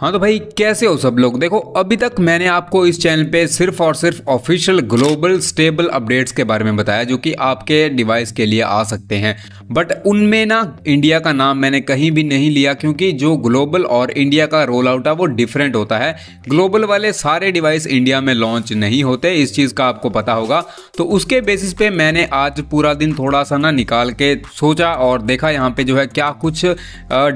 हाँ तो भाई कैसे हो सब लोग देखो अभी तक मैंने आपको इस चैनल पे सिर्फ और सिर्फ ऑफिशियल ग्लोबल स्टेबल अपडेट्स के बारे में बताया जो कि आपके डिवाइस के लिए आ सकते हैं बट उनमें ना इंडिया का नाम मैंने कहीं भी नहीं लिया क्योंकि जो ग्लोबल और इंडिया का रोल आउट है वो डिफरेंट होता है ग्लोबल वाले सारे डिवाइस इंडिया में लॉन्च नहीं होते इस चीज़ का आपको पता होगा तो उसके बेसिस पे मैंने आज पूरा दिन थोड़ा सा ना निकाल के सोचा और देखा यहाँ पे जो है क्या कुछ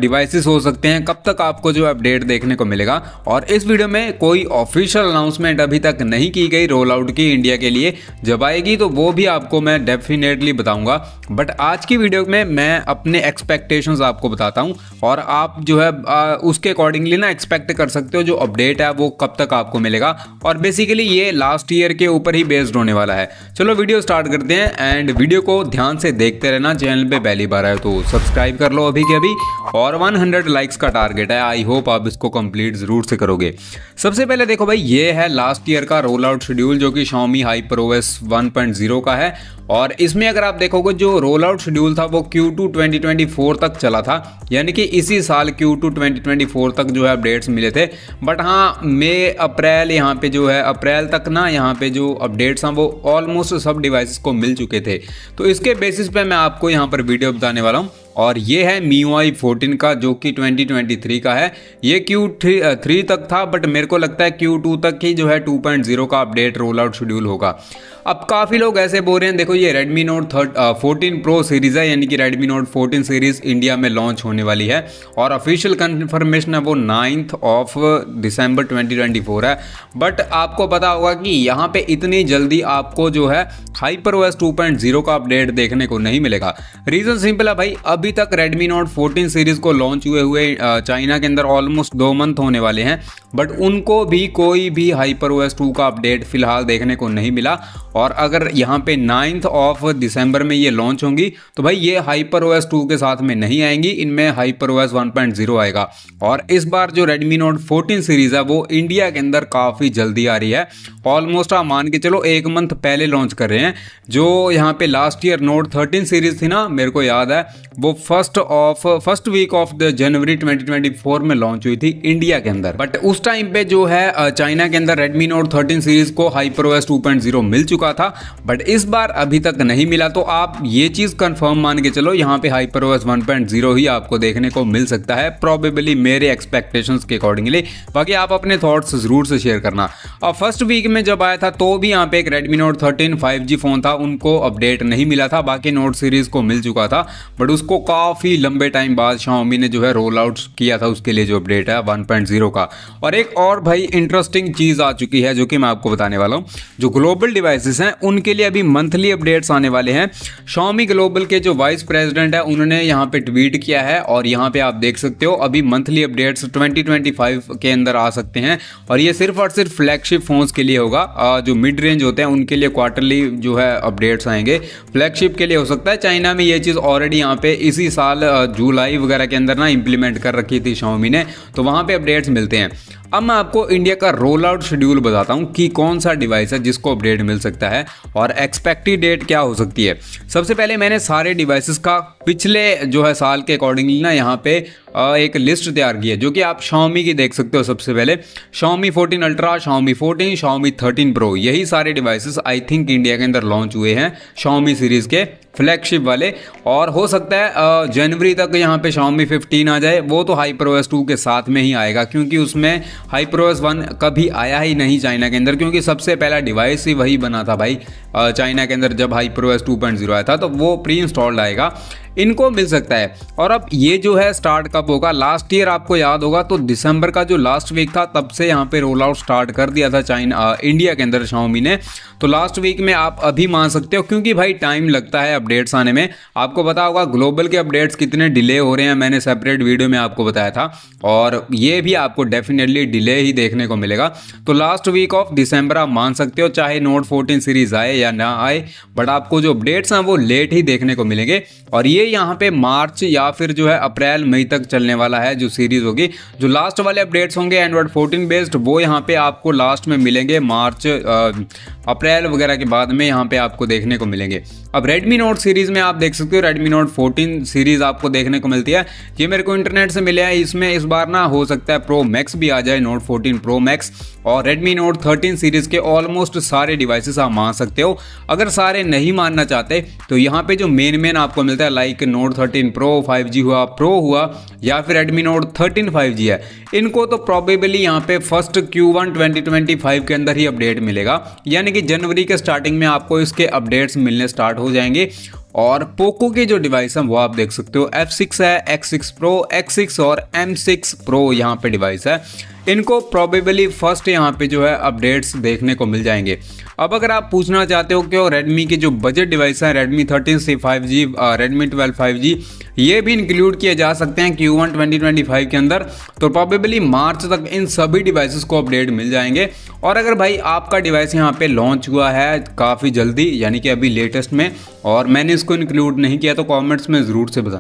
डिवाइसेस हो सकते हैं कब तक आपको जो अपडेट देखने देखने को मिलेगा और इस वीडियो में कोई ऑफिशियल अनाउंसमेंट अभी तक नहीं की गई रोल आउट की इंडिया के लिए जब आएगी तो वो भी आपको मैं डेफिनेटली बताऊंगा बट आज की वीडियो में मैं अपने एक्सपेक्टेशन आपको बताता हूँ और आप जो है आ, उसके अकॉर्डिंगली ना एक्सपेक्ट कर सकते हो जो अपडेट है वो कब तक आपको मिलेगा और बेसिकली ये लास्ट ईयर के ऊपर ही बेस्ड होने वाला है चलो वीडियो स्टार्ट करते हैं एंड वीडियो को ध्यान से देखते रहना चैनल पे पहली बार आए तो सब्सक्राइब कर लो अभी के अभी और 100 लाइक्स का टारगेट है आई होप आप इसको कंप्लीट ज़रूर से करोगे सबसे पहले देखो भाई ये है लास्ट ईयर का रोल आउट शेड्यूल जो कि शाओमी हाइपर ओएस 1.0 का है और इसमें अगर आप देखोगे जो रोल आउट शेड्यूल था वो Q2 2024 तक चला था यानी कि इसी साल Q2 2024 तक जो है अपडेट्स मिले थे बट हाँ मई अप्रैल यहाँ पे जो है अप्रैल तक ना यहाँ पे जो अपडेट्स हैं वो ऑलमोस्ट सब डिवाइसेस को मिल चुके थे तो इसके बेसिस पे मैं आपको यहाँ पर वीडियो बताने वाला हूँ और ये है मी आई फोर्टीन का जो कि 2023 का है ये क्यू थ्री थ्री तक था बट मेरे को लगता है क्यू टू तक ही जो है 2.0 का अपडेट रोल आउट शेड्यूल होगा अब काफ़ी लोग ऐसे बोल रहे हैं देखो ये Redmi Note thirteen fourteen pro series है यानी कि Redmi Note 14 सीरीज़ इंडिया में लॉन्च होने वाली है और ऑफिशियल कन्फर्मेशन है वो नाइन्थ ऑफ दिसंबर 2024 है बट आपको पता होगा कि यहाँ पे इतनी जल्दी आपको जो है हाइपर पॉइंट 2.0 का अपडेट देखने को नहीं मिलेगा रीज़न सिंपल है भाई अभी तक Redmi Note 14 सीरीज़ को लॉन्च हुए हुए चाइना के अंदर ऑलमोस्ट दो मंथ होने वाले हैं बट उनको भी कोई भी हाइपर एस टू का अपडेट फिलहाल देखने को नहीं मिला और अगर यहाँ पे नाइन्थ ऑफ दिसंबर में ये लॉन्च होंगी तो भाई ये हाइपर ओएस टू के साथ में नहीं आएंगी इनमें हाइपर ओएस 1.0 आएगा और इस बार जो रेडमी नोट 14 सीरीज़ है वो इंडिया के अंदर काफ़ी जल्दी आ रही है ऑलमोस्ट आप मान के चलो एक मंथ पहले लॉन्च कर रहे हैं जो यहाँ पे last year note thirteen series थी ना मेरे को याद है वो first of first week of जनवरी ट्वेंटी में लॉन्च हुई थी इंडिया के अंदर बट उस टाइम पे जो है चाइना के अंदर रेडमी नोट थर्टीन सीरीज़ को हाइपर ओएस टू मिल चुका चुका था बट इस बार अभी तक नहीं मिला तो आप ये चीज़ कंफर्म मान के चलो यहाँ पे हाइपर ओएस वन ही आपको देखने को मिल सकता है प्रॉबेबली मेरे एक्सपेक्टेशंस के अकॉर्डिंगली बाकी आप अपने थॉट्स ज़रूर से शेयर करना और फर्स्ट वीक में जब आया था तो भी यहाँ पे एक Redmi note thirteen five phone था उनको अपडेट नहीं मिला था बाकी नोट सीरीज़ को मिल चुका था बट उसको काफ़ी लंबे टाइम बाद Xiaomi ने जो है रोल आउट किया था उसके लिए जो अपडेट है वन का और एक और भाई इंटरेस्टिंग चीज़ आ चुकी है जो कि मैं आपको बताने वाला हूँ जो ग्लोबल डिवाइसेस हैं उनके लिए अभी मंथली अपडेट्स आने वाले हैं शॉमी ग्लोबल के जो वाइस प्रेजिडेंट है उन्होंने यहाँ पे ट्वीट किया है और यहाँ पे आप देख सकते हो अभी मंथली अपडेट्स फाइव के अंदर आ सकते हैं और ये सिर्फ और सिर्फ फ्लैक्श फ्लैगशिप फोन्स के लिए होगा जो मिड रेंज होते हैं उनके लिए क्वार्टरली जो है अपडेट्स आएंगे फ्लैगशिप के लिए हो सकता है चाइना में ये चीज़ ऑलरेडी यहाँ पे इसी साल जुलाई वगैरह के अंदर ना इंप्लीमेंट कर रखी थी शाओमी ने तो वहाँ पर अपडेट्स मिलते हैं अब मैं आपको इंडिया का रोल आउट शेड्यूल बताता हूँ कि कौन सा डिवाइस है जिसको अपडेट मिल सकता है और एक्सपेक्टेड डेट क्या हो सकती है सबसे पहले मैंने सारे डिवाइसेस का पिछले जो है साल के अकॉर्डिंगली ना यहाँ पे एक लिस्ट तैयार की है जो कि आप शाओमी की देख सकते हो सबसे पहले Xiaomi 14 ultra Xiaomi 14 Xiaomi 13 pro यही सारे डिवाइसेस आई थिंक इंडिया के अंदर लॉन्च हुए हैं शाओमी सीरीज़ के फ्लैगशिप वाले और हो सकता है जनवरी तक यहाँ पे शाउमी 15 आ जाए वो तो हाई प्रोएस टू के साथ में ही आएगा क्योंकि उसमें हाई प्रोएस वन कभी आया ही नहीं चाइना के अंदर क्योंकि सबसे पहला डिवाइस ही वही बना था भाई चाइना के अंदर जब हाई प्रोएस टू आया था तो वो प्री इंस्टॉल्ड आएगा इनको मिल सकता है और अब ये जो है स्टार्ट कब होगा लास्ट ईयर आपको याद होगा तो दिसंबर का जो लास्ट वीक था तब से यहाँ पे रोल आउट स्टार्ट कर दिया था चाइना इंडिया के अंदर शाओमी ने तो लास्ट वीक में आप अभी मान सकते हो क्योंकि भाई टाइम लगता है अपडेट अपडेट्स आने में आपको पता होगा ग्लोबल के अपडेट्स कितने डिले हो रहे हैं मैंने सेपरेट वीडियो में आपको बताया था और ये भी आपको डेफिनेटली डिले ही देखने को मिलेगा तो लास्ट वीक ऑफ दिसंबर आप मान सकते हो चाहे नोट फोर्टीन सीरीज आए या ना आए बट आपको जो अपडेट्स हैं वो लेट ही देखने को मिलेंगे और ये यहाँ पे मार्च या फिर जो है अप्रैल मई तक चलने वाला है जो सीरीज होगी जो लास्ट वाले अपडेट्स होंगे एंड्रॉयड फोर्टीन बेस्ड वो यहाँ पे आपको लास्ट में मिलेंगे मार्च अप्रैल वगैरह के बाद में यहाँ पे आपको देखने को मिलेंगे अब रेडमी नोट नोट सीरीज़ में आप देख सकते हो रेडमी नोट 14 सीरीज़ आपको देखने को मिलती है ये मेरे को इंटरनेट से मिला है इसमें इस बार ना हो सकता है प्रो मैक्स भी आ जाए नोट 14 प्रो मैक्स और रेडमी नोट 13 सीरीज़ के ऑलमोस्ट सारे डिवाइसेस आप मान सकते हो अगर सारे नहीं मानना चाहते तो यहाँ पे जो मेन मेन आपको मिलता है like note thirteen pro five हुआ प्रो हुआ या फिर रेडमी नोट थर्टीन फाइव है इनको तो प्रॉबेबली यहाँ पे फर्स्ट क्यू वन के अंदर ही अपडेट मिलेगा यानी कि जनवरी के स्टार्टिंग में आपको इसके अपडेट्स मिलने स्टार्ट हो जाएंगे और पोको के जो डिवाइस हैं वो आप देख सकते हो F6 है X6 Pro, X6 और M6 Pro यहाँ पे डिवाइस है इनको प्रॉबेबली फर्स्ट यहाँ पे जो है अपडेट्स देखने को मिल जाएंगे अब अगर आप पूछना चाहते हो कि रेडमी के जो बजट डिवाइस हैं Redmi thirteen C five G Redmi twelve five G ये भी इंक्लूड किए जा सकते हैं Q one twenty twenty five के अंदर तो प्रॉबेबली मार्च तक इन सभी डिवाइसेस को अपडेट मिल जाएंगे और अगर भाई आपका डिवाइस यहाँ पे लॉन्च हुआ है काफ़ी जल्दी यानी कि अभी लेटेस्ट में और मैंने इसको इंक्लूड नहीं किया तो कॉमेंट्स में ज़रूर से बता